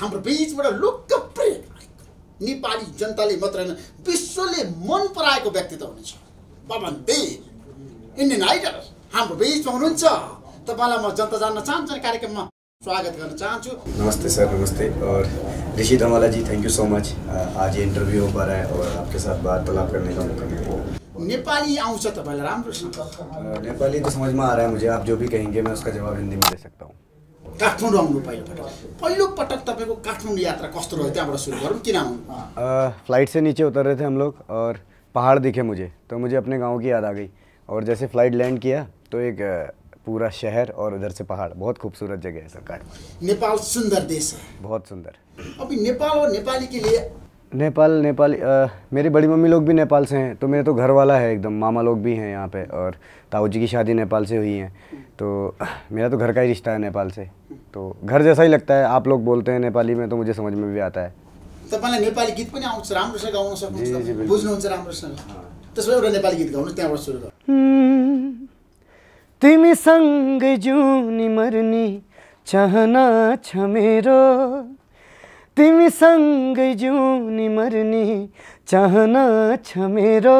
हाम्रो बिचबाट लोकप्रिय भएको नेपाली जनताले मात्र होइन विश्वले मन पराएको व्यक्तित्व हुनुहुन्छ पवन देव इन्डियन आइडल हाम्रो बिचमा हुनुहुन्छ तपाईँलाई म जनता जान्न चाहन्छु कार्यक्रममा स्वागत गर्न चाहन्छु नमस्ते सर नमस्ते Rishi Dhamalaji ji thank you so much आज इंटरव्यू हो पर है और आपके साथ वार्तालाप गर्ने का मौका मिला नेपाली आउँछ तपाईँलाई राम्रोसँग नेपाली त समझमा आ रहा है मुझे आप जो भी कहेंगे मैं उसका जवाब हिन्दी में दे सकता हूँ काठमाडौँ आउनु पहिलोपटक पहिलोपटक तपाईँको काठमाडौँ यात्रा कस्तो रह्यो त्यहाँबाट सुरु गरौँ किन आउनु फ्लाइट से नीचे उतर रहे थे हम लोग और पहाड़ दिखे मुझे तो मुझे अपने गाँव की याद आ गई और जैसे फ्लाइट लैंड किया तो एक पूरा शहर और उधर से पहाड़ बहुत खूबसूरत जगह है सर काठमांडू नेपाल सुंदर देश है बहुत सुंदर अभी नेपाल और नेपाली के लिए नेपाल नेपाल आ, मेरी बड़ी मम्मी लोग भी नेपाल से हैं तो मेरे तो घर वाला है एकदम मामा लोग भी हैं यहाँ पे और ताऊ जी की शादी नेपाल से हुई है तो मेरा तो घर का ही रिश्ता है नेपाल से तो घर जैसा ही लगता है आप लोग बोलते हैं नेपाली में तो मुझे समझ में भी आता है तपाईँलाई हम्म, चाहना छ मेरो तिमीसँगै जिउने मर्ने चाहना छ मेरो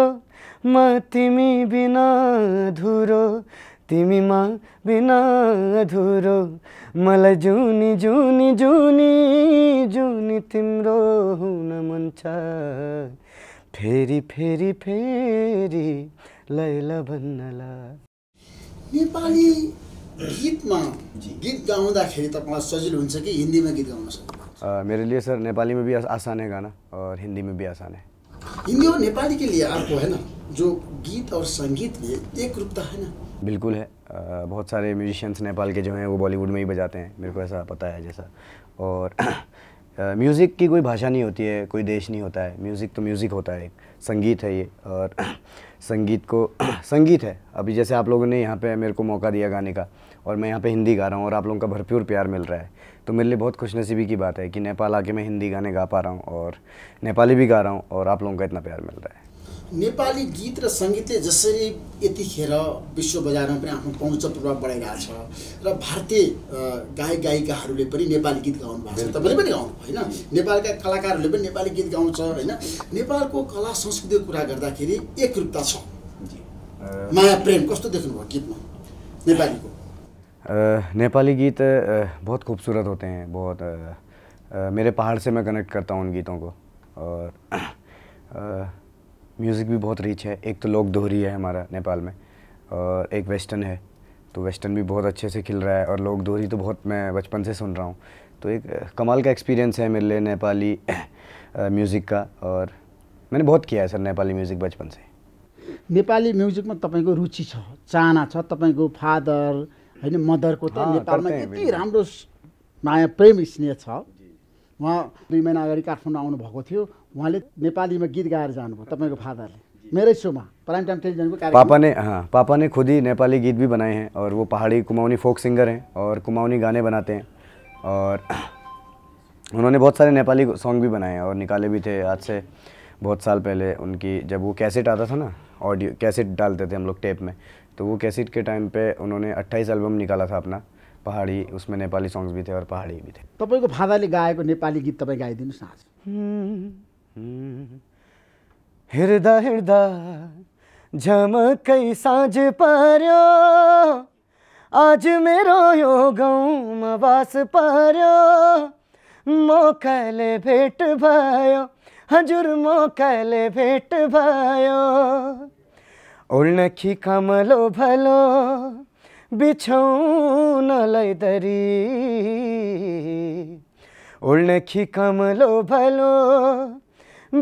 म तिमी बिना धुरो तिमीमा बिना धुरो मलाई जुनी जुनी जुनी जुनी तिम्रो हुन मन छ फेरि फेरि फेरि लैला भन्नला नेपाली गीतमा गीत गाउँदाखेरि तपाईँलाई सजिलो हुन्छ कि हिन्दीमा गीत गाउन सक्छ मेरे लिए सर नेपाली में भी आसान है गाना और हिंदी में भी आसान है हिंदी और नेपाली के लिए आपको है ना जो गीत और संगीत में एक रूपता है ना बिल्कुल है आ, बहुत सारे म्यूजिशियंस नेपाल के जो हैं वो बॉलीवुड में ही बजाते हैं मेरे को ऐसा पता है जैसा और म्यूज़िक की कोई भाषा नहीं होती है कोई देश नहीं होता है म्यूज़िक तो म्यूज़िक होता है एक संगीत है ये और संगीत को संगीत है अभी जैसे आप लोगों ने यहाँ पे मेरे को मौका दिया गाने का और मैं यहाँ पे हिंदी गा रहा हूँ और आप लोगों का भरपूर प्यार मिल रहा है तो मेरे लिए बहुत खुशनसीबी की बात है कि नेपाल आके मैं हिंदी गाने गा पा रहा हूँ और नेपाली भी गा रहा हूँ और आप लोगों का इतना प्यार मिल रहा है नेपाली गीत र सङ्गीतले जसरी यतिखेर विश्व बजारमा पनि आफ्नो पहुँच प्रभाव बढाइरहेको छ र भारतीय गायक गायिकाहरूले पनि नेपाली गीत गाउनु भएको छ तपाईँले पनि गाउनु होइन नेपालका कलाकारहरूले पनि नेपाली गीत गाउँछ होइन नेपालको कला संस्कृतिको कुरा गर्दाखेरि एकरूपता छ माया प्रेम कस्तो देख्नुभयो गीतमा नेपालीको नेपाली गीत बहुत खुबसुरत होते हैं बहुत मेरे पहाड़ से मैं कनेक्ट करता हूँ उन गीतों को और म्यूज़िक भी बहुत रिच है एक तो लोग दोहरी है हमारा नेपाल में और एक वेस्टर्न है तो वेस्टर्न भी बहुत अच्छे से खिल रहा है और लोग दोहरी तो बहुत मैं बचपन से सुन रहा हूँ तो एक कमाल का एक्सपीरियंस है मेरे लिए नेपाली म्यूज़िक का और मैंने बहुत किया है सर नेपाली म्यूजिक बचपन से नेपाली में तपाईँको रुचि छ चाहना छ तपाईँको फादर होइन मदरको त हाँ, नेपालमा यति राम्रो माया प्रेम स्नेह छ वहाँ दुई महीना अगाडि काठमंड आने थियो वहाँ नेपालीमा गीत गाएर तब फादर ने मेरे में प्राइम टाइम टेलीविजन पापा ने हाँ पापा ने खुद ही नेपाली गीत भी बनाए हैं और वो पहाड़ी कुमाऊनी फोक सिंगर हैं और कुमाऊनी गाने बनाते हैं और उन्होंने बहुत सारे नेपाली सॉन्ग भी बनाए हैं और निकाले भी थे आज से बहुत साल पहले उनकी जब वो कैसेट आता था ना ऑडियो कैसेट डालते थे हम लोग टेप में तो वो कैसेट के टाइम पे उन्होंने 28 एल्बम निकाला था अपना पहाडी उसमा नेपाली सङ्ग्स भी थियो अरू पहाडी भी थियो तपाईँको फादाले गाएको नेपाली गीत तपाईँ गाइदिनुहोस् न हिँड्दा हिँड्दा झमकै साँझ पर्यो आज मेरो यो गाउँमा बास पर्यो मौकाले भेट भयो हजुर मौकाले भेट भयो ओल्नखी कमलो भलो बिछौनलाई दरी उल्नखी कमलो भलो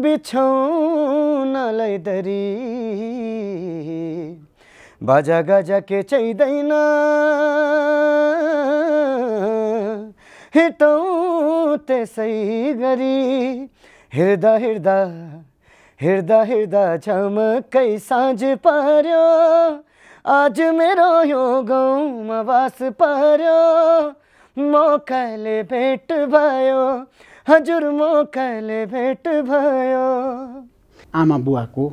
बिछौनलाई दरी बाजा गाजा के चाहिँदैन हिँडौँ त्यसै गरी हिँड्दा हिँड्दा हिँड्दा हिँड्दा झमकै साँझ पार्यो आज मेरो यो गाउँमा बास पर्यो म कहिले भेट भयो हजुर म कहिले भेट भयो आमा बुवाको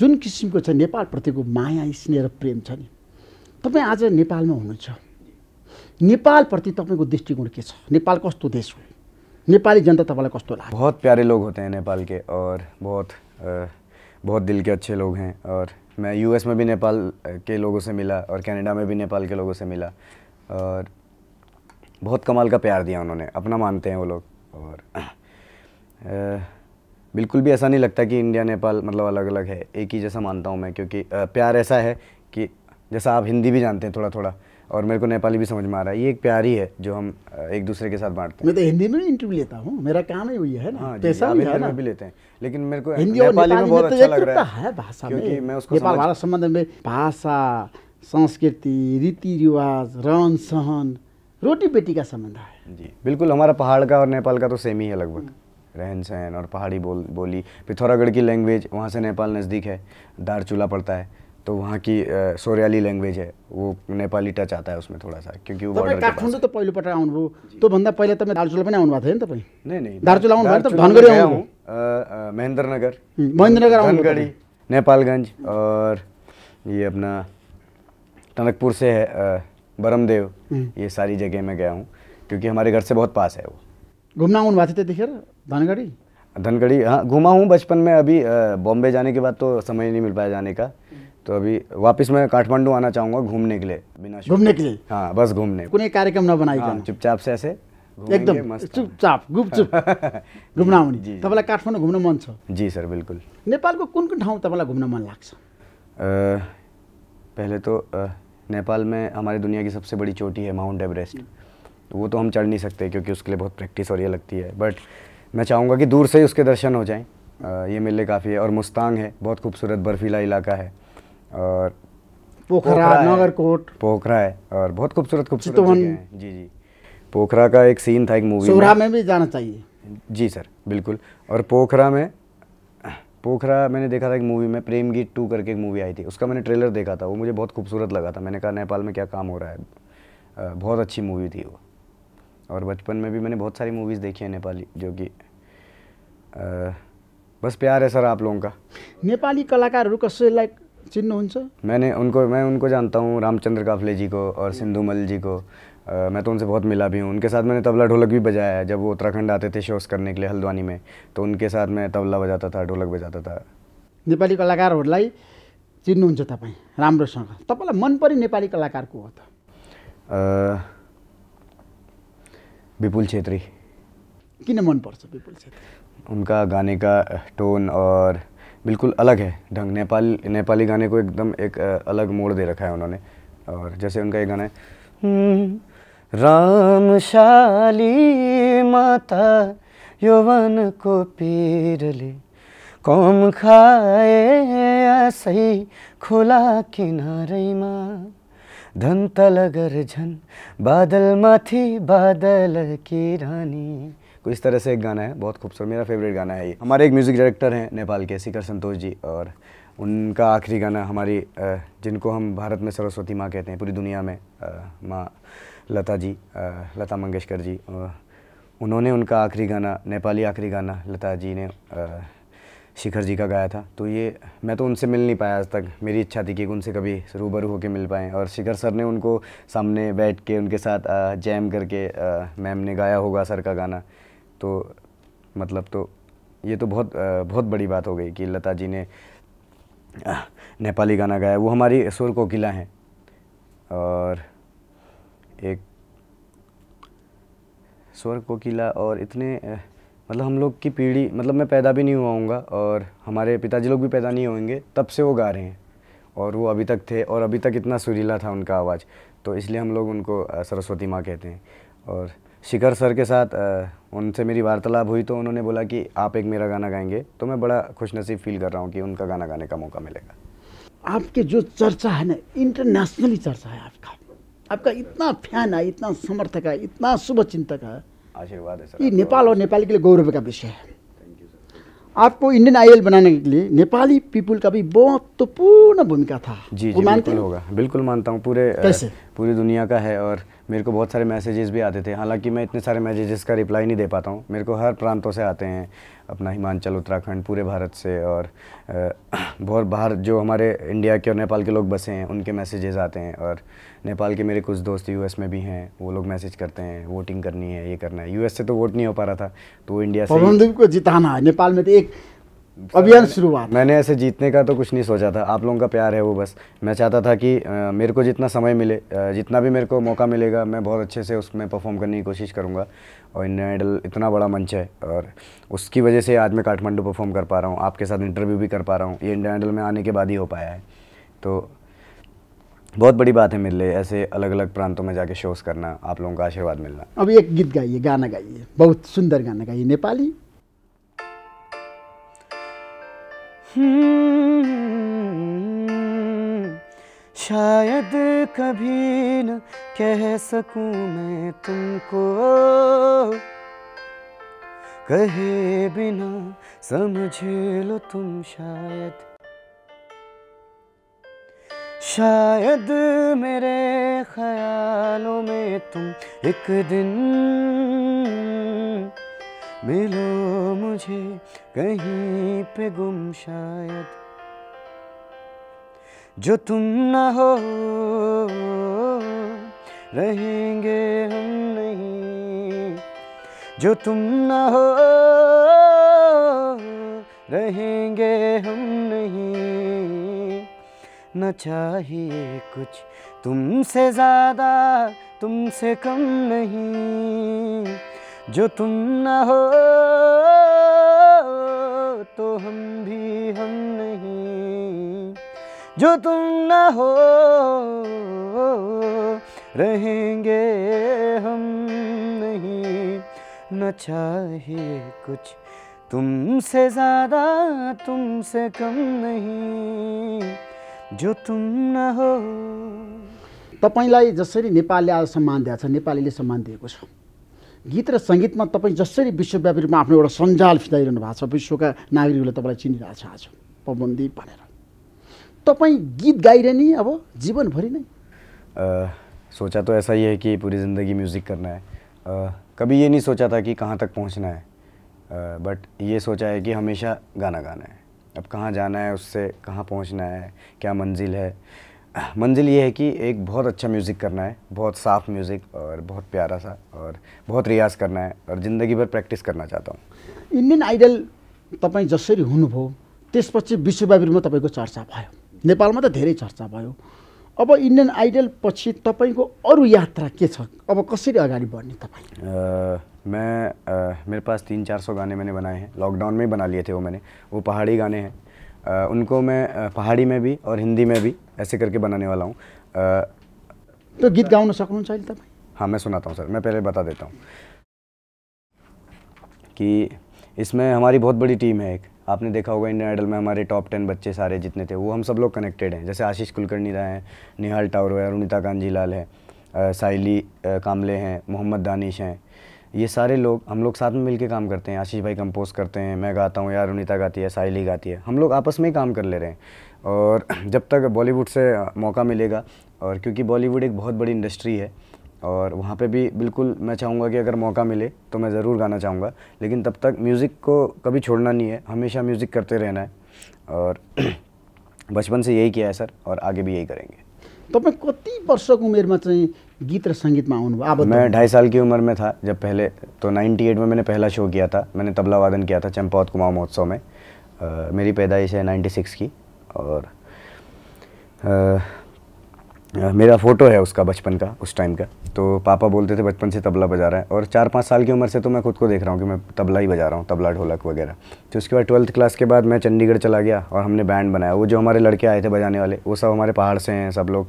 जुन किसिमको छ नेपालप्रतिको माया स्नेह र प्रेम छ नि तपाईँ आज नेपालमा हुनुहुन्छ नेपालप्रति तपाईँको दृष्टिकोण के छ नेपाल कस्तो देश हो नेपाली जनता तपाईँलाई कस्तो लाग्छ बहुत प्यारे लोग होते हैं नेपाल और बहुत बहुत दिल अच्छे लोग हैं और मैं यूएस में भी नेपाल के लोगों से मिला और कनाडा में भी नेपाल के लोगों से मिला और बहुत कमाल का प्यार दिया उन्होंने अपना मानते हैं वो लोग और आ, बिल्कुल भी ऐसा नहीं लगता कि इंडिया नेपाल मतलब अलग अलग है एक ही जैसा मानता हूँ मैं क्योंकि आ, प्यार ऐसा है कि जैसा आप हिंदी भी जानते हैं थोड़ा थोड़ा और मेरे को नेपाली भी समझ में आ रहा है ये एक प्यारी है जो हम एक दूसरे के साथ बांटते हैं मैं तो हिंदी में इंटरव्यू लेता हूँ मेरा काम ही वही है ना हाँ, भी है ना भी लेते हैं लेकिन मेरे को हिंदी और नेपाली में बहुत तो अच्छा लग रहा है भाषा क्योंकि मैं उसको हमारा संबंध में भाषा संस्कृति रीति रिवाज रहन सहन रोटी बेटी का संबंध है जी बिल्कुल हमारा पहाड़ का और नेपाल का तो सेम ही है लगभग रहन सहन और पहाड़ी बोल बोली पिथौरागढ़ की लैंग्वेज वहाँ से नेपाल नज़दीक है दार चूल्हा पड़ता है तो वहाँ की सोरियाली लैंग्वेज है वो नेपाली टच आता है उसमें थोडा सा क्योंकि वो बॉर्डर तो तपाईँ काठमाडौँ आउनु पहिलोपटक आउनुभयो त्योभन्दा पहिले म दार्चुला पनि आउनु भएको थियो नि तपाईँ नै नै दार्चुला आउनु भयो त धनगढी आउनु महेन्द्र हम्म, महेन्द्र नगर नगर आउनु धनगढ़ी नेपालगंज और ये अपना टनकपुर से है बरमदेव हम्म। ये सारी जगह मैं गया हूँ क्योंकि हमारे घर से बहुत पास है वो घूमना आउनु भएको थियो त्यतिखेर धनगढी धनगढ़ी हाँ घूमा हूँ बचपन में अभी बॉम्बे जाने के बाद तो समय नहीं मिल पाया जाने का तो अभी वापस मैं काठमांडू आना चाहूँगा घूमने के लिए बिना घूमने के लिए हाँ बस घूमने कोई कार्यक्रम ना बनाई हाँ, चुपचाप से ऐसे एकदम चुपचाप गुपचुप घूमना आउने तपाईँलाई काठमाडौँ मन जी सर बिल्कुल को कौन कौन ठाव तपाईँलाई घूमना मन लग पहले तो नेपाल में हमारी दुनिया की सबसे बड़ी चोटी है माउंट एवरेस्ट वो तो हम चढ़ नहीं सकते क्योंकि उसके लिए बहुत प्रैक्टिस और ये लगती है बट मैं चाहूँगा कि दूर से ही उसके दर्शन हो जाएं ये मेरे लिए काफ़ी है और मुस्तांग है बहुत खूबसूरत बर्फीला इलाका है और पोखरा कोट पोखरा है और बहुत खूबसूरत खूबसूरत जगह जी जी पोखरा का एक सीन था एक मूवी में।, में भी जाना चाहिए जी सर बिल्कुल और पोखरा में पोखरा मैंने देखा था एक मूवी में प्रेम गीत टू करके एक मूवी आई थी उसका मैंने ट्रेलर देखा था वो मुझे बहुत खूबसूरत लगा था मैंने कहा नेपाल में क्या काम हो रहा है बहुत अच्छी मूवी थी वो और बचपन में भी मैंने बहुत सारी मूवीज़ देखी है नेपाली जो कि बस प्यार है सर आप लोगों का नेपाली कलाकार कसैलाई चिन्ह उनसे मैंने उनको मैं उनको जानता हूँ रामचंद्र काफले जी को और सिंधु मल जी को आ, मैं तो उनसे बहुत मिला भी हूँ उनके साथ मैंने तबला ढोलक भी बजाया है जब वो उत्तराखंड आते थे शोस करने के लिए हल्द्वानी में तो उनके साथ मैं तबला बजाता था ढोलक बजाता था नेपाली कलाकार चिन्न तपाईँ राम्रोसँग मन पर्ने नेपाली कलाकार को हो त विपुल छेत्री किन मनपर्छ विपुल छेत्री उनका गाने का टोन और बिल्कुल अलग है ढंग नेपाल नेपाली गाने को एकदम एक अलग मोड़ दे रखा है उन्होंने और जैसे उनका ये गाना है हम्म, रामशाली माता यौवन को पीर ले कौम खाए सही खुला किनारे माँ धन तलगर झन बादल माथी बादल की रानी कुछ इस तरह से एक गाना है बहुत खूबसूरत मेरा फेवरेट गाना है ये हमारे एक म्यूज़िक डायरेक्टर हैं नेपाल के शिखर संतोष जी और उनका आखिरी गाना हमारी जिनको हम भारत में सरस्वती माँ कहते हैं पूरी दुनिया में माँ लता जी लता मंगेशकर जी उन्होंने उनका आखिरी गाना नेपाली आखिरी गाना लता जी ने शिखर जी का गाया था तो ये मैं तो उनसे मिल नहीं पाया आज तक मेरी इच्छा थी कि उनसे कभी रूबरू होकर मिल पाएँ और शिखर सर ने उनको सामने बैठ के उनके साथ जैम करके मैम ने गाया होगा सर का गाना तो मतलब तो ये तो बहुत बहुत बड़ी बात हो गई कि लता जी ने नेपाली गाना गाया वो हमारी सुर किला है और एक स्वर कोकिला और इतने मतलब हम लोग की पीढ़ी मतलब मैं पैदा भी नहीं हुआ हूँगा और हमारे पिताजी लोग भी पैदा नहीं होंगे तब से वो गा रहे हैं और वो अभी तक थे और अभी तक इतना सुरीला था उनका आवाज़ तो इसलिए हम लोग उनको सरस्वती माँ कहते हैं और शिखर सर के साथ उनसे मेरी वार्तालाप हुई तो उन्होंने बोला कि आप एक मेरा गाना गाएंगे तो मैं बड़ा खुशनसीब फील कर रहा हूँ कि उनका गाना गाने का मौका मिलेगा आपके जो चर्चा है ना इंटरनेशनली चर्चा है आपका आपका इतना फैन है इतना समर्थक है इतना चिंतक है आशीर्वाद है सर ये नेपाल और नेपाल के लिए गौरव का विषय है आपको इंडियन आइडल बनाने के लिए नेपाली पीपुल का भी महत्वपूर्ण तो भूमिका था जी जी बिल्कुल होगा बिल्कुल मानता हूँ पूरे कैसे पूरी दुनिया का है और मेरे को बहुत सारे मैसेजेस भी आते थे हालांकि मैं इतने सारे मैसेजेस का रिप्लाई नहीं दे पाता हूँ मेरे को हर प्रांतों से आते हैं अपना हिमाचल उत्तराखंड पूरे भारत से और बहुत बाहर जो हमारे इंडिया के और नेपाल के लोग बसे हैं उनके मैसेजेस आते हैं और नेपाल के मेरे कुछ दोस्त यूएस में भी हैं वो लोग मैसेज करते हैं वोटिंग करनी है ये करना है यूएस से तो वोट नहीं हो पा रहा था तो इंडिया से को जिताना है नेपाल में तो एक अभियान शुरुआत मैंने ऐसे जीतने का तो कुछ नहीं सोचा था आप लोगों का प्यार है वो बस मैं चाहता था कि आ, मेरे को जितना समय मिले आ, जितना भी मेरे को मौका मिलेगा मैं बहुत अच्छे से उसमें परफॉर्म करने की कोशिश करूँगा और इंडियन आइडल इतना बड़ा मंच है और उसकी वजह से आज मैं काठमांडू परफॉर्म कर पा रहा हूँ आपके साथ इंटरव्यू भी कर पा रहा हूँ ये इंडियन आइडल में आने के बाद ही हो पाया है तो बहुत बड़ी बात है मेरे लिए ऐसे अलग अलग प्रांतों में जाके शोज करना आप लोगों का आशीर्वाद मिलना अभी एक गीत गाइए गाना गाइए बहुत सुंदर गाना गाइए नेपाली हम्म, शायद कभी न कह सकूं मैं तुमको कहे बिना समझ लो तुम शायद शायद मेरे ख्यालों में तुम एक दिन મેલો મુજે કહીં પે ગમ શાયદ જો તુમ ના હો રહેંગે હમ નહીં જો તુમ ના હો રહેંગે હમ નહીં ન ચાહી કુછ તુમ સે જ્યાદા તુમ સે કમ નહીં जो तुम न हो तो हम भी हम नहीं जो तुम न हो रहेंगे हम नहीं न चाहिए कुछ तुमसे ज़्यादा तुमसे कम नहीं जो तुम न हो तपाईँलाई जसरी नेपालले आज सम्मान दिएको छ नेपालीले सम्मान दिएको छ गीत रंगीत में तब जसरी विश्वव्यापी में आपने एउटा फिताइ रहने विश्व का नागरिक तब चिनी रह आज पबन्दी भनेर तपाईँ गीत गाइरहने अब जीवनभरी नहीं सोचा तो ऐसा ही है कि पूरी ज़िंदगी म्यूज़िक करना है कभी ये नहीं सोचा था कि कहाँ तक पहुँचना है बट ये सोचा है कि हमेशा गाना गाना है अब कहाँ जाना है उससे कहाँ पहुँचना है क्या मंजिल है मंजिल ये है कि एक बहुत अच्छा म्यूज़िक करना है बहुत साफ़ म्यूज़िक और बहुत प्यारा सा और बहुत रियाज करना है और ज़िंदगी भर प्र्याक्टिस करना चाहता हूँ इंडियन आइडल तपाईँ जसरी हुनुभयो त्यसपछि रूपमा तपाईँको चर्चा भयो नेपालमा त धेरै चर्चा भयो अब इन्डियन आइडल पछि तपाईँको अरू यात्रा के छ अब कसरी अगाडि बढ्ने तपाईँ मैं आ, मेरे पास तीन चार सौ गाने मैले बनाए हैं लॉकडाउन में बना लिए थे वो मैंने वो पहाड़ी गाने हैं उनको मैं पहाडी में भी और हिंदी में भी ऐसे करके बनाने वाला हूँ तो गीत गाने सकूँ अहिले तब हाँ मैं सुनाता हूँ सर मैं पहले बता देता हूँ कि इसमें हमारी बहुत बड़ी टीम है एक आपने देखा होगा इंडियन आइडल में हमारे टॉप टेन बच्चे सारे जितने थे वो हम सब लोग कनेक्टेड हैं जैसे आशीष कुलकर्णी राय हैं निहाल टावर है अरुणिता कांजीलाल है साइली कामले हैं मोहम्मद दानिश हैं ये सारे लोग हम लोग साथ में मिलके काम करते हैं आशीष भाई कंपोज करते हैं मैं गाता हूँ यार अनिता गाती है साहिली गाती है हम लोग आपस में ही काम कर ले रहे हैं और जब तक बॉलीवुड से मौका मिलेगा और क्योंकि बॉलीवुड एक बहुत बड़ी इंडस्ट्री है और वहाँ पे भी बिल्कुल मैं चाहूँगा कि अगर मौका मिले तो मैं ज़रूर गाना चाहूँगा लेकिन तब तक म्यूज़िक को कभी छोड़ना नहीं है हमेशा म्यूज़िक करते रहना है और बचपन से यही किया है सर और आगे भी यही करेंगे तपाईँ कति वर्ष उमेर में चाहे गीत और संगीत में आने मैं ढाई साल की उम्र में था जब पहले तो 98 में मैंने पहला शो किया था मैंने तबला वादन किया था चंपौत कुमार महोत्सव में आ, मेरी पैदाइश है 96 की और आ, मेरा फ़ोटो है उसका बचपन का उस टाइम का तो पापा बोलते थे बचपन से तबला बजा रहा है और चार पाँच साल की उम्र से तो मैं खुद को देख रहा हूँ कि मैं तबला ही बजा रहा हूँ तबला ढोलक वगैरह तो उसके बाद ट्वेल्थ क्लास के बाद मैं चंडीगढ़ चला गया और हमने बैंड बनाया वो जो हमारे लड़के आए थे बजाने वाले वो सब हमारे पहाड़ से हैं सब लोग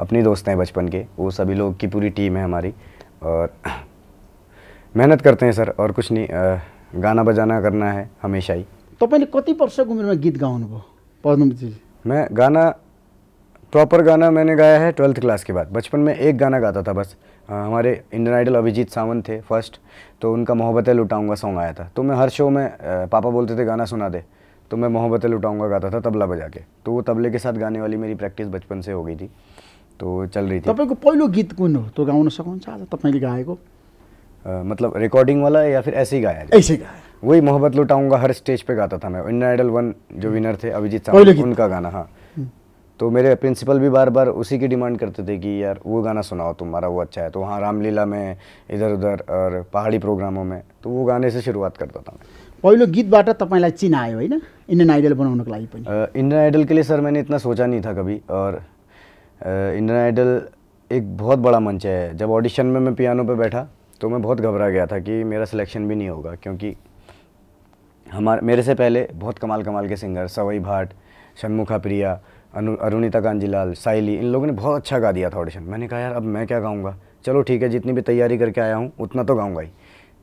अपने दोस्त हैं बचपन के वो सभी लोग की पूरी टीम है हमारी और मेहनत करते हैं सर और कुछ नहीं गाना बजाना करना है हमेशा ही तो पहले कति उम्र में गीत गाउनुभयो पढ्नु मैं गाना प्रॉपर गाना मैंने गाया है ट्वेल्थ क्लास के बाद बचपन में एक गाना गाता था बस आ, हमारे इंडियन आइडल अभिजीत सावंत थे फर्स्ट तो उनका मोहब्बत लुटाऊंगा सॉन्ग आया था तो मैं हर शो में आ, पापा बोलते थे गाना सुना दे तो मैं मोहब्बत लुटाऊंगा गाता था तबला बजा के तो वो तबले के साथ गाने वाली मेरी प्रैक्टिस बचपन से हो गई थी तो चल रही थी तपाईँको पहिलो गीत कुन हो त्यो गाउन सक्नुहुन्छ आज तपाईँले गाएको मतलब रिकॉर्डिंग वाला या फिर ऐसे ही गाया ऐसे गाया वही मोहब्बत लुटाऊंगा हर स्टेज पे गाता था मैं इंडियन आइडल वन जो विनर थे अभिजीत सावंत उनका गाना हाँ तो मेरे प्रिंसिपल भी बार बार उसी की डिमांड करते थे कि यार वो गाना सुनाओ तुम्हारा वो अच्छा है तो वहाँ रामलीला में इधर उधर और पहाडी प्रोग्रामों में तो वो गाने से शुरुआत करता था मैं बाटा गीतबाट तपाईँलाई आए होइन इंडियन आइडल बनाने के लिए इंडियन आइडल के लिए सर मैंने इतना सोचा नहीं था कभी और इंडियन आइडल एक बहुत बड़ा मंच है जब ऑडिशन में मैं पियानो पर बैठा तो मैं बहुत घबरा गया था कि मेरा सिलेक्शन भी नहीं होगा क्योंकि हमारे मेरे से पहले बहुत कमाल कमाल के सिंगर सवई भाट शनमुखा प्रिया अनु अरुणिता कांजीलाल साइली इन लोगों ने बहुत अच्छा गा दिया था ऑडिशन मैंने कहा यार अब मैं क्या गाऊंगा चलो ठीक है जितनी भी तैयारी करके आया हूँ उतना तो गाऊँगा ही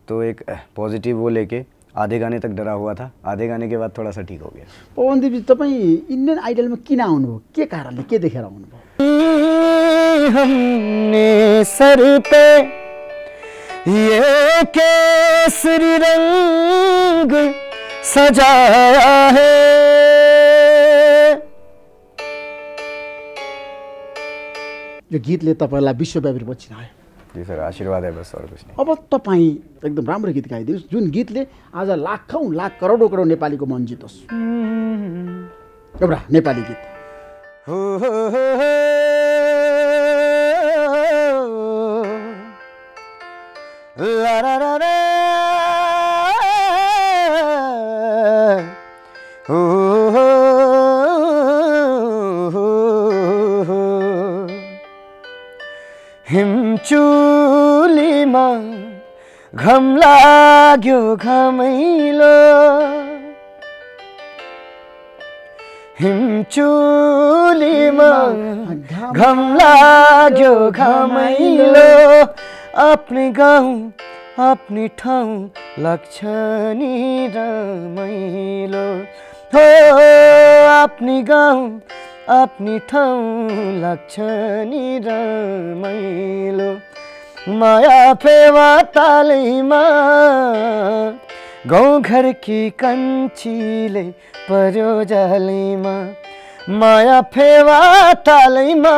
तो एक पॉजिटिव वो लेके आधे गाने तक डरा हुआ था आधे गाने के बाद थोड़ा सा ठीक हो गया पवनदेवजी तपाईँ इन्डियन आइडल किन आउनुभयो के कारणले के देखेर आउनुभयो हमने सर ये केसरी रंग सजाया है यो गीतले तपाईँलाई विश्वव्यापी रूपमा चिनायो आशीर्वाद अब तपाईँ एकदम राम्रो गीत गाइदिनुहोस् जुन गीतले आज लाखौँ लाख करोडौँ करोड नेपालीको मन जितोस् एउटा नेपाली गीत घम लाग्यो घमैलो हिमचुलीमा घम लाग्यो घमैलो आफ्नै गाउँ आफ्नै ठाउँ लाग्छ नि रमाइलो हो आफ्नै गाउँ आफ्नै ठाउँ लाग्छ नि रमाइलो माया फेवा तालीमा गाउँघरकी कन्छीले पर्यो जालीमा माया फेवा तालैमा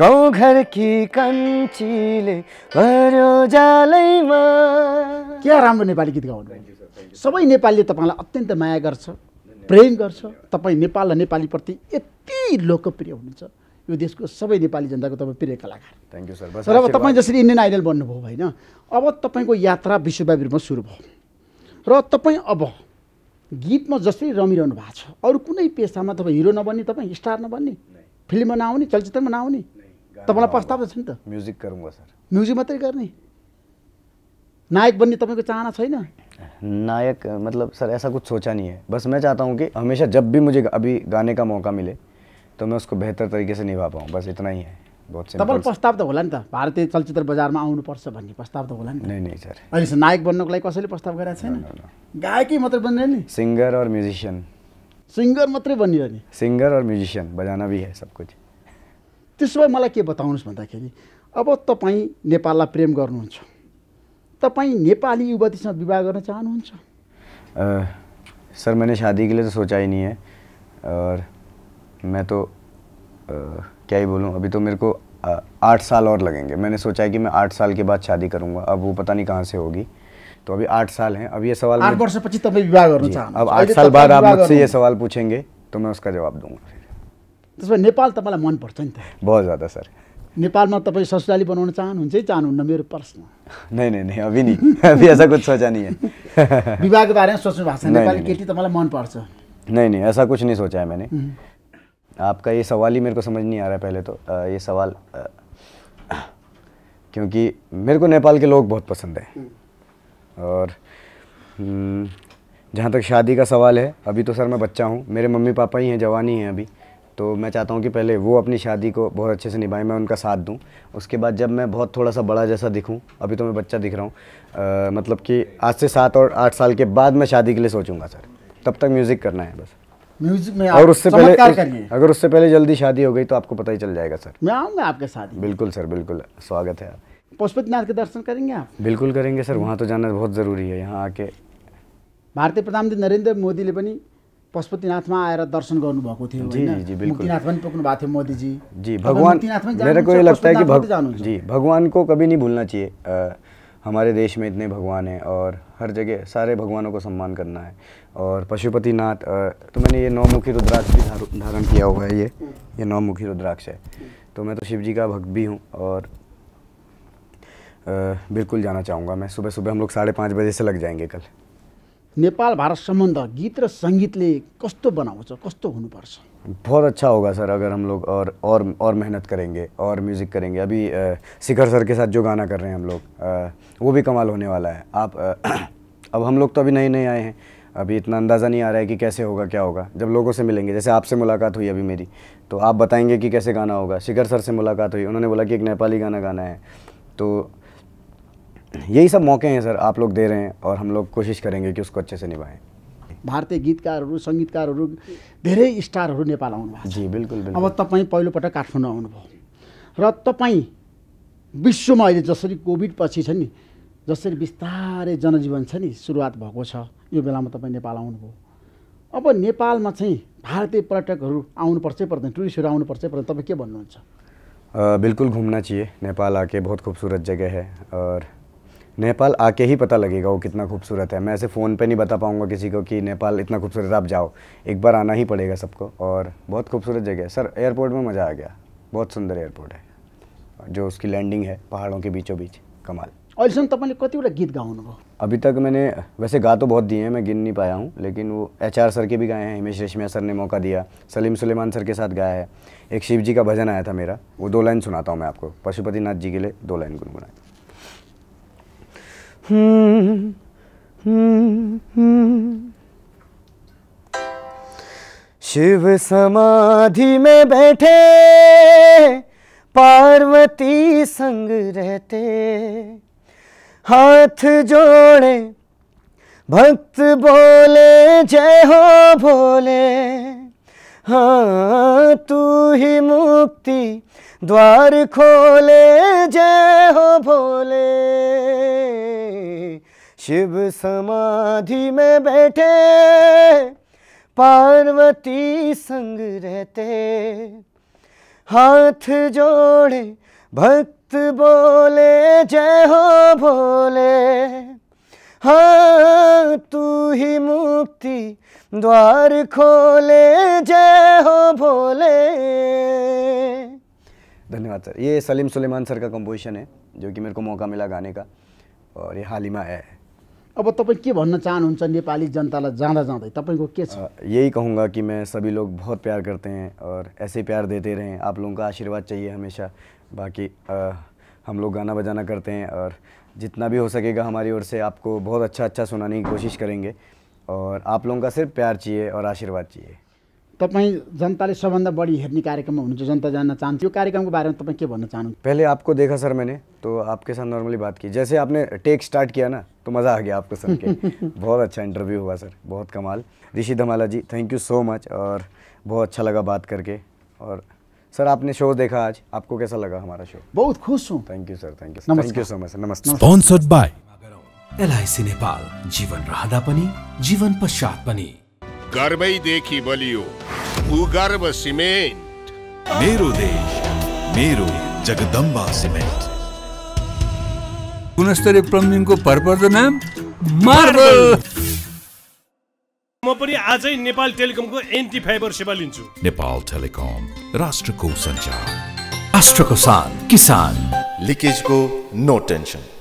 गाउँघरकी कन्छीले पर्यो जालैमा क्या राम्रो नेपाली गीत गाउनु सबै नेपालीले तपाईँलाई अत्यन्त माया गर्छ प्रेम गर्छ तपाईँ नेपाल र नेपालीप्रति यति लोकप्रिय हुनुहुन्छ यो देशको सबै नेपाली जनताको तपाईँ प्रिय कलाकार थ्याङ्क यू सर सर अब तपाईँ जसरी इन्डियन आइडल बन्नुभयो होइन अब तपाईँको यात्रा विश्वव्यापी रूपमा सुरु भयो र तपाईँ अब गीतमा जसरी रमिरहनु भएको छ अरू कुनै पेसामा तपाईँ हिरो नबन्ने तपाईँ स्टार नबन्ने फिल्ममा नआउने चलचित्रमा नआउने तपाईँलाई प्रस्ताव त छ नि त म्युजिक गरौँ सर म्युजिक मात्रै गर्ने नायक बन्ने तपाईँको चाहना छैन नायक मतलब सर ऐसा कुछ सोचा नहीं है बस मैं चाहता हूँ कि हमेशा जब भी मुझे अभी गाने का मौका मिले तो मैं उसको बेहतर तरीके से निभा पाऊँ बस इतना ही है बहुत प्रस्ताव त होला नि त भारतीय चलचित्र बजारमा आउनुपर्छ भन्ने प्रस्ताव त होला नि नै नै सर अहिले नायक बन्नको लागि कसैले प्रस्ताव गरेको छैन गायकै मात्रै बन्ने नि सिङ्गर अर म्युजिसियन सिङ्गर मात्रै नि सिङ्गर अर म्युजिसियन बजाना बि है सब कुछ त्यसो भए मलाई के बताउनुहोस् भन्दाखेरि अब तपाईँ नेपाललाई प्रेम गर्नुहुन्छ तपाईँ नेपाली युवतीसँग विवाह गर्न चाहनुहुन्छ सर मैले शादी के लिए तो सोचा है और मैं तो आ, क्या ही बोलूँ अभी तो मेरे को आठ साल और लगेंगे मैंने सोचा है कि मैं आठ साल के बाद शादी करूँगा अब वो पता नहीं कहाँ से होगी तो अभी आठ साल हैं अब ये सवाल आठ वर्ष पछि तपाईँ विवाह गर्न चाहनुहुन्छ अब आठ साल बाद आप मुझसे ये सवाल पूछेंगे तो मैं उसका जवाब दूंगा फिर तो नेपाल तब मन पर्च बहुत ज्यादा सर नेपाल में तब ससुराली बनाउन चाहूँ चाहूँ मेरे प्रश्न नहीं नहीं अभी नहीं अभी ऐसा कुछ सोचा नहीं है विवाह के बारे में सोचने भाषा नेपाली केटी तब मन पर्च नहीं नहीं ऐसा कुछ नहीं सोचा है मैंने हम्म। आपका ये सवाल ही मेरे को समझ नहीं आ रहा है पहले तो आ, ये सवाल आ, क्योंकि मेरे को नेपाल के लोग बहुत पसंद हैं हम्म। और हम्म, जहाँ तक शादी का सवाल है अभी तो सर मैं बच्चा हूँ मेरे मम्मी पापा ही हैं जवानी हैं अभी तो मैं चाहता हूँ कि पहले वो अपनी शादी को बहुत अच्छे से निभाएं मैं उनका साथ दूँ उसके बाद जब मैं बहुत थोड़ा सा बड़ा जैसा दिखूँ अभी तो मैं बच्चा दिख रहा हूँ मतलब कि आज से सात और आठ साल के बाद मैं शादी के लिए सोचूंगा सर तब तक म्यूज़िक करना है बस म्यूजिक में आप और उससे पहले करिए अगर उससे पहले जल्दी शादी हो गई तो आपको पता ही चल जाएगा सर मैं आऊँगा आपके साथ बिल्कुल सर बिल्कुल स्वागत है पशुपतिनाथ के दर्शन करेंगे आप बिल्कुल करेंगे सर वहाँ तो जाना बहुत ज़रूरी है यहाँ आके भारतीय प्रधानमंत्री नरेंद्र मोदी ने भी पशुपतिनाथ में आए दर्शन कर मोदी जी जी भगवान मेरे को ये तो लगता है कि भग, जी भगवान को कभी नहीं भूलना चाहिए हमारे देश में इतने भगवान हैं और हर जगह सारे भगवानों को सम्मान करना है और पशुपतिनाथ तो मैंने ये नौमुखी रुद्राक्ष भी धारण किया हुआ है ये ये नौमुखी रुद्राक्ष है तो मैं तो शिव जी का भक्त भी हूँ और बिल्कुल जाना चाहूँगा मैं सुबह सुबह हम लोग साढे पाँच बजे से लग जाएंगे कल नेपाल भारत संबंध गीत रंगीत ले कस्तो बना कस्तो हो बहुत अच्छा होगा सर अगर हम लोग और और और मेहनत करेंगे और म्यूज़िक करेंगे अभी शिखर सर के साथ जो गाना कर रहे हैं हम लोग वो भी कमाल होने वाला है आप अब हम लोग तो अभी नए नए आए हैं अभी इतना अंदाज़ा नहीं आ रहा है कि कैसे होगा क्या होगा जब लोगों से मिलेंगे जैसे आपसे मुलाकात हुई अभी मेरी तो आप बताएंगे कि कैसे गाना होगा शिखर सर से मुलाकात हुई उन्होंने बोला कि एक नेपाली गाना गाना है तो यही सब मौके हैं सर आप लोग दे रहे हैं और हम लोग कोशिश करेंगे कि उसको अच्छे से निभाएँ भारतीय गीतकार संगीतकार धेरे स्टार नेपाल जी बिल्कुल बिल्कुल अब तपाईँ पहिलोपटक काठमाडौँ आने भाई रिश्व में अभी जसरी कोविड पच्चीस जसरी बिस्तारे जनजीवन छ नि ये बेला में तब बेलामा तपाईँ नेपाल आउनुभयो अब नेपालमा चाहिँ भारतीय पर्यटकहरू आउनुपर्छ पर्दैन टुरिस्टहरू आउनुपर्छ पर्दैन तब के भन्नुहुन्छ बिल्कुल घूमना चाहिए नेपाल आके बहुत खूबसूरत जगह है और नेपाल आके ही पता लगेगा वो कितना खूबसूरत है मैं ऐसे फ़ोन पे नहीं बता पाऊँगा किसी को कि नेपाल इतना खूबसूरत आप जाओ एक बार आना ही पड़ेगा सबको और बहुत खूबसूरत जगह है सर एयरपोर्ट में मज़ा आ गया बहुत सुंदर एयरपोर्ट है जो उसकी लैंडिंग है पहाड़ों के बीचों बीच कमाल अहिलेसम्म तब कतिवटा गीत भो अभी तक मैंने वैसे गा तो बहुत दिए हैं मैं गिन नहीं पाया हूँ लेकिन वो एच आर सर के भी गाए हैं हिमेश रेशमिया सर ने मौका दिया सलीम सुलेमान सर के साथ गाया है एक शिव जी का भजन आया था मेरा वो दो लाइन सुनाता हूँ मैं आपको पशुपतिनाथ जी के लिए दो लाइन गुनगुनाए शिव समाधि में बैठे पार्वती संग रहते हाथ जोड़े भक्त बोले जय हो भोले हाँ तू ही मुक्ति द्वार खोले जय हो भोले शिव समाधि में बैठे पार्वती संग रहते हाथ जोड़े भक्त भक्त बोले जय हो भोले हाँ तू ही मुक्ति द्वार खोले जय हो भोले धन्यवाद सर ये सलीम सुलेमान सर का कंपोजिशन है जो कि मेरे को मौका मिला गाने का और ये हाल ही में आया है अब तब के भन्न चाहूँ नेपाली जनतालाई जाँदा तब को के यही कहूँगा कि मैं सभी लोग बहुत प्यार करते हैं और ऐसे प्यार देते रहें आप लोगों का आशीर्वाद चाहिए हमेशा बाकी आ, हम लोग गाना बजाना करते हैं और जितना भी हो सकेगा हमारी ओर से आपको बहुत अच्छा अच्छा सुनाने की कोशिश करेंगे और आप लोगों का सिर्फ प्यार चाहिए और आशीर्वाद चाहिए सब जनताले बड़ी बढी कार्यक्रम में हुनुहुन्छ जनता जानना जान्न कार्यक्रम के बारे में तब के भन्न चाहनुहुन्छ पहले आपको देखा सर मैंने तो आपके साथ नॉर्मली बात की जैसे आपने टेक स्टार्ट किया ना तो मज़ा आ गया आपको सर के बहुत अच्छा इंटरव्यू हुआ सर बहुत कमाल Rishi Dhamala ji thank you so much और बहुत अच्छा लगा बात करके और सर आपने शो देखा आज आपको कैसा लगा हमारा शो बहुत खुश हूँ thank you sir thank you thank you so much नमस्ते स्पॉन्सर्ड बाय एलआईसी नेपाल जीवन रहँदा पनि जीवन पश्चात पनि गर्वैदेखि बलियो भूगर्भ सिमेन्ट मेरो देश मेरो जगदम्बा सिमेन्ट गुणस्तरीय प्लम्बिङको भरपर्दो नाम मार्बल म पनि आजै नेपाल टेलिकमको एन्टी फाइबर सेवा लिन्छु नेपाल टेलिकम राष्ट्रको सञ्चार राष्ट्रको सान किसान लिकेजको नो टेन्सन